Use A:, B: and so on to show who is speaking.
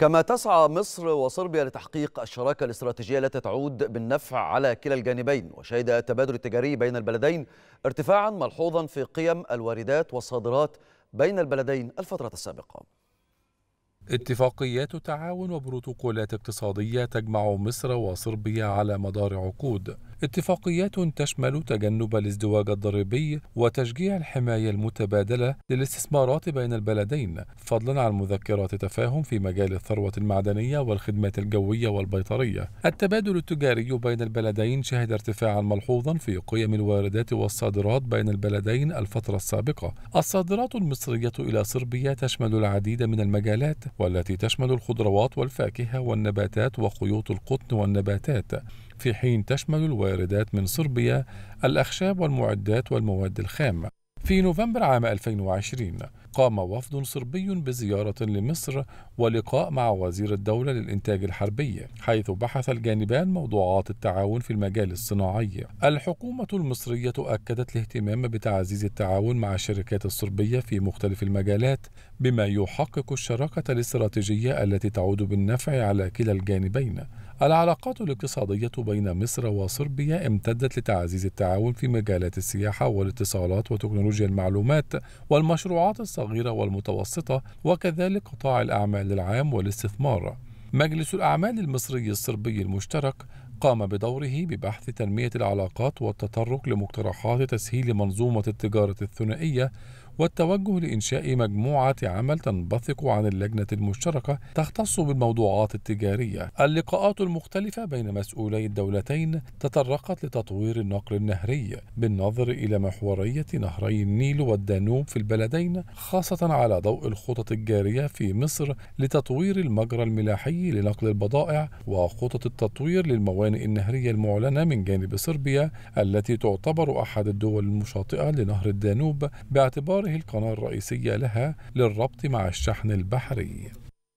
A: كما تسعى مصر وصربيا لتحقيق الشراكة الاستراتيجية التي تعود بالنفع على كلا الجانبين وشهد التبادل التجاري بين البلدين ارتفاعا ملحوظا في قيم الواردات والصادرات بين البلدين الفترة السابقة
B: اتفاقيات تعاون وبروتوكولات اقتصادية تجمع مصر وصربيا على مدار عقود اتفاقيات تشمل تجنب الازدواج الضريبي وتشجيع الحماية المتبادلة للاستثمارات بين البلدين فضلا عن مذكرات تفاهم في مجال الثروة المعدنية والخدمات الجوية والبيطرية التبادل التجاري بين البلدين شهد ارتفاعا ملحوظا في قيم الواردات والصادرات بين البلدين الفترة السابقة الصادرات المصرية إلى صربيا تشمل العديد من المجالات والتي تشمل الخضروات والفاكهة والنباتات وخيوط القطن والنباتات في حين تشمل الواردات الواردات من صربيا الأخشاب والمعدات والمواد الخام في نوفمبر عام 2020 قام وفد صربي بزيارة لمصر ولقاء مع وزير الدولة للإنتاج الحربي حيث بحث الجانبان موضوعات التعاون في المجال الصناعي الحكومة المصرية أكدت الاهتمام بتعزيز التعاون مع الشركات الصربية في مختلف المجالات بما يحقق الشراكة الاستراتيجية التي تعود بالنفع على كلا الجانبين العلاقات الاقتصادية بين مصر وصربيا امتدت لتعزيز التعاون في مجالات السياحة والاتصالات وتكنولوجيا المعلومات والمشروعات الصناعية الصغيرة والمتوسطة وكذلك قطاع الأعمال العام والاستثمار مجلس الأعمال المصري الصربي المشترك قام بدوره ببحث تنمية العلاقات والتطرق لمقترحات تسهيل منظومة التجارة الثنائية والتوجه لإنشاء مجموعة عمل تنبثق عن اللجنة المشتركة تختص بالموضوعات التجارية. اللقاءات المختلفة بين مسؤولي الدولتين تطرقت لتطوير النقل النهري بالنظر إلى محورية نهري النيل والدانوب في البلدين خاصة على ضوء الخطط الجارية في مصر لتطوير المجرى الملاحي لنقل البضائع وخطط التطوير للموانئ النهرية المعلنة من جانب صربيا التي تعتبر أحد الدول المشاطئة لنهر الدانوب باعتبار هذه القناة الرئيسية لها للربط مع الشحن البحري